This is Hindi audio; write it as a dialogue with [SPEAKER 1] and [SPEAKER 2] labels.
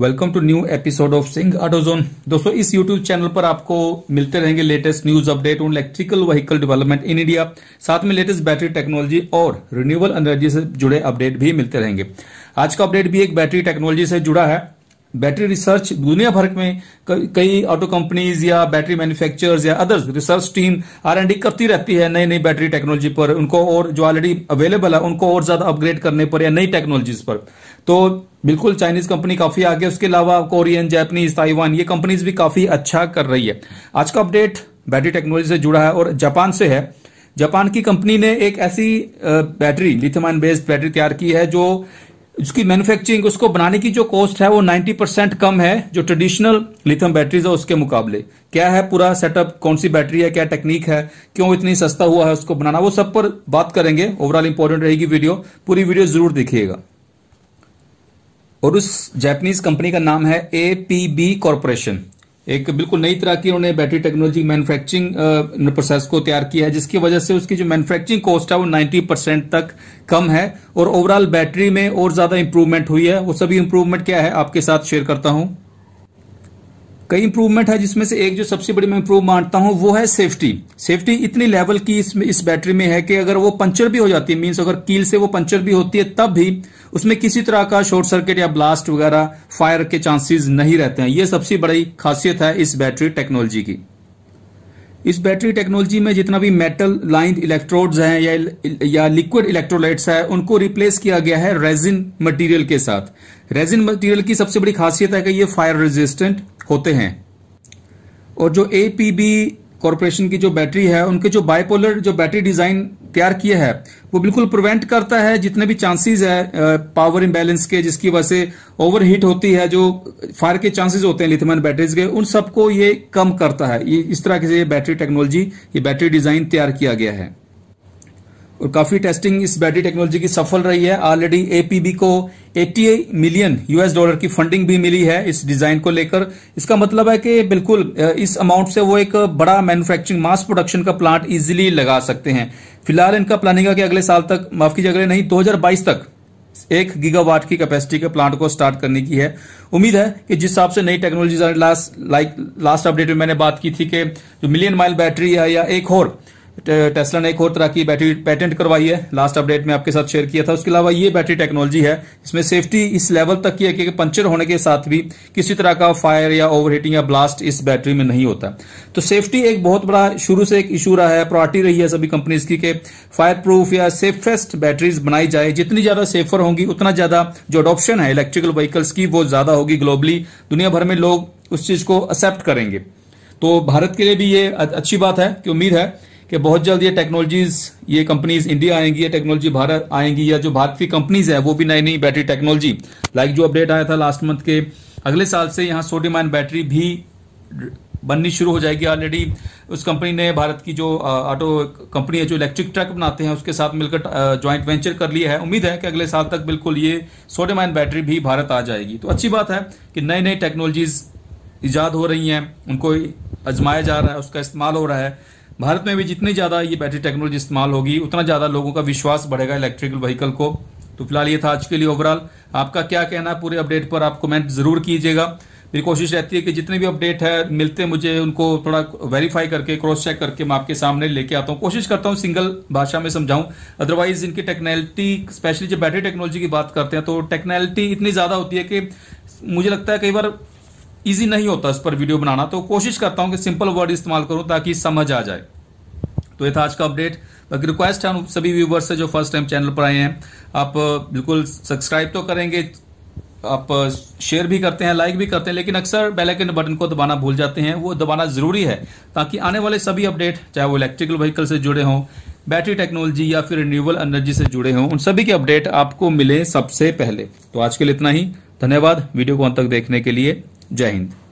[SPEAKER 1] welcome to new episode of Singh Autozone दोस्तों इस यूट्यूब चैनल पर आपको मिलते रहेंगे latest news update on electrical vehicle development in India साथ में लेटेस्ट बैटरी टेक्नोलॉजी और रिन्यूएबल एनर्जी से जुड़े अपडेट भी मिलते रहेंगे आज का अपडेट भी एक बैटरी टेक्नोलॉजी से जुड़ा है बैटरी रिसर्च दुनिया भर में कई ऑटो कंपनीज या बैटरी मैन्युफैक्चरर्स या others research team R and D करती रहती है नई नई बैटरी टेक्नोलॉजी पर उनको और जो ऑलरेडी अवेलेबल है उनको और ज्यादा अपग्रेड करने पर या नई टेक्नोलॉजीज पर तो बिल्कुल चाइनीज कंपनी काफी आगे उसके अलावा कोरियन जापानीज ताइवान ये कंपनीज भी काफी अच्छा कर रही है आज का अपडेट बैटरी टेक्नोलॉजी से जुड़ा है और जापान से है जापान की कंपनी ने एक ऐसी बैटरी लिथियम बेस्ड बैटरी तैयार की है जो उसकी मैन्युफैक्चरिंग उसको बनाने की जो कॉस्ट है वो 90 परसेंट कम है जो ट्रेडिशनल लिथियम बैटरीज है उसके मुकाबले क्या है पूरा सेटअप कौन सी बैटरी है क्या टेक्निक है क्यों इतनी सस्ता हुआ है उसको बनाना वो सब पर बात करेंगे ओवरऑल इंपॉर्टेंट रहेगी वीडियो पूरी वीडियो जरूर देखिएगा और उस जैपनीज कंपनी का नाम है ए पी बी कॉरपोरेशन एक बिल्कुल नई तरह की उन्होंने बैटरी टेक्नोलॉजी मैन्युफैक्चरिंग प्रोसेस को तैयार किया है जिसकी वजह से उसकी जो मैन्युफैक्चरिंग कॉस्ट है वो 90 परसेंट तक कम है और ओवरऑल बैटरी में और ज्यादा इंप्रूवमेंट हुई है वो सभी इंप्रूवमेंट क्या है आपके साथ शेयर करता हूं कई इंप्रूवमेंट है जिसमें से एक जो सबसे बड़ी मैं इंप्रूव मानता हूँ वो है सेफ्टी सेफ्टी इतनी लेवल की इस, इस बैटरी में है कि अगर वो पंचर भी हो जाती है मीन्स अगर कील से वो पंचर भी होती है तब भी उसमें किसी तरह का शॉर्ट सर्किट या ब्लास्ट वगैरह फायर के चांसेस नहीं रहते हैं ये सबसे बड़ी खासियत है इस बैटरी टेक्नोलॉजी की इस बैटरी टेक्नोलॉजी में जितना भी मेटल लाइन इलेक्ट्रोड्स हैं या या लिक्विड इलेक्ट्रोलाइट्स है उनको रिप्लेस किया गया है रेजिन मटेरियल के साथ रेजिन मटेरियल की सबसे बड़ी खासियत है कि ये फायर रेजिस्टेंट होते हैं और जो एपीबी कॉरपोरेशन की जो बैटरी है उनके जो बायपोलर जो बैटरी डिजाइन तैयार किया है वो बिल्कुल प्रिवेंट करता है जितने भी चांसेस है पावर इंबैलेंस के जिसकी वजह से ओवर हीट होती है जो फायर के चांसेस होते हैं लिथियम बैटरीज के उन सबको ये कम करता है ये इस तरह की ये बैटरी टेक्नोलॉजी ये बैटरी डिजाइन तैयार किया गया है और काफी टेस्टिंग इस बैटरी टेक्नोलॉजी की सफल रही है ऑलरेडी एपीबी को 80 मिलियन यूएस डॉलर की फंडिंग भी मिली है इस डिजाइन को लेकर इसका मतलब है कि बिल्कुल इस अमाउंट से वो एक बड़ा मैन्युफैक्चरिंग मास प्रोडक्शन का प्लांट इजिली लगा सकते हैं फिलहाल इनका प्लानिंग है कि अगले साल तक माफ कीजिए अगले नहीं दो तक एक गीगावाट की कैपेसिटी के प्लांट को स्टार्ट करने की है उम्मीद है कि जिस हिसाब से नई technology last like last update में मैंने बात की थी कि जो मिलियन माइल बैटरी है या एक और टेस्ला ने एक और तरह की बैटरी पेटेंट करवाई है लास्ट अपडेट में आपके साथ शेयर किया था उसके अलावा ये बैटरी टेक्नोलॉजी है इसमें सेफ्टी इस लेवल तक की है कि पंचर होने के साथ भी किसी तरह का फायर या ओवरहीटिंग या ब्लास्ट इस बैटरी में नहीं होता तो सेफ्टी एक बहुत बड़ा शुरू से एक इशू रहा है प्रॉर्टी रही है सभी कंपनीज की फायर प्रूफ या सेफेस्ट बैटरीज बनाई जाए जितनी ज्यादा सेफर होंगी उतना ज्यादा जो अडोप्शन है इलेक्ट्रिकल व्हीकल्स की वो ज्यादा होगी ग्लोबली दुनिया भर में लोग उस चीज को एक्सेप्ट करेंगे तो भारत के लिए भी ये अच्छी बात है कि उम्मीद है कि बहुत जल्द ये टेक्नोलॉजीज ये कंपनीज इंडिया आएंगी या टेक्नोलॉजी भारत आएंगी या जो भारत की कंपनीज है वो भी नई नई बैटरी टेक्नोलॉजी लाइक जो अपडेट आया था लास्ट मंथ के अगले साल से यहाँ सोडियम आयन बैटरी भी बननी शुरू हो जाएगी ऑलरेडी उस कंपनी ने भारत की जो ऑटो कंपनी है जो इलेक्ट्रिक ट्रक बनाते हैं उसके साथ मिलकर ज्वाइंट वेंचर कर लिया है उम्मीद है कि अगले साल तक बिल्कुल ये सोडियम आयन बैटरी भी भारत आ जाएगी तो अच्छी बात है कि नई नई टेक्नोलॉजीज़ ईजाद हो रही हैं उनको आजमाया जा रहा है उसका इस्तेमाल हो रहा है भारत में भी जितनी ज़्यादा ये बैटरी टेक्नोलॉजी इस्तेमाल होगी उतना ज़्यादा लोगों का विश्वास बढ़ेगा इलेक्ट्रिकल व्हीकल को तो फिलहाल ये था आज के लिए ओवरऑल आपका क्या कहना है पूरे अपडेट पर आप कमेंट ज़रूर कीजिएगा मेरी कोशिश रहती है कि जितने भी अपडेट है मिलते मुझे उनको थोड़ा वेरीफाई करके क्रॉस चेक करके मैं आपके सामने लेके आता हूँ कोशिश करता हूँ सिंगल भाषा में समझाऊँ अदरवाइज इनकी टेक्नोलिटी स्पेशली जब बैटरी टेक्नोलॉजी की बात करते हैं तो टेक्नोलिटी इतनी ज़्यादा होती है कि मुझे लगता है कई बार इजी नहीं होता इस पर वीडियो बनाना तो कोशिश करता हूं कि सिंपल वर्ड इस्तेमाल करूँ ताकि समझ आ जाए तो ये था आज का अपडेट बाकी रिक्वेस्ट है सभी व्यूवर्स से जो फर्स्ट टाइम चैनल पर आए हैं आप बिल्कुल सब्सक्राइब तो करेंगे आप शेयर भी करते हैं लाइक भी करते हैं लेकिन अक्सर बेल आइकन बटन को दबाना भूल जाते हैं वो दबाना ज़रूरी है ताकि आने वाले सभी अपडेट चाहे वो इलेक्ट्रिकल व्हीकल से जुड़े हों बैटरी टेक्नोलॉजी या फिर रिन्यूएबल एनर्जी से जुड़े हों उन सभी के अपडेट आपको मिले सबसे पहले तो आज के लिए इतना ही धन्यवाद वीडियो को अंत तक देखने के लिए जय हिंद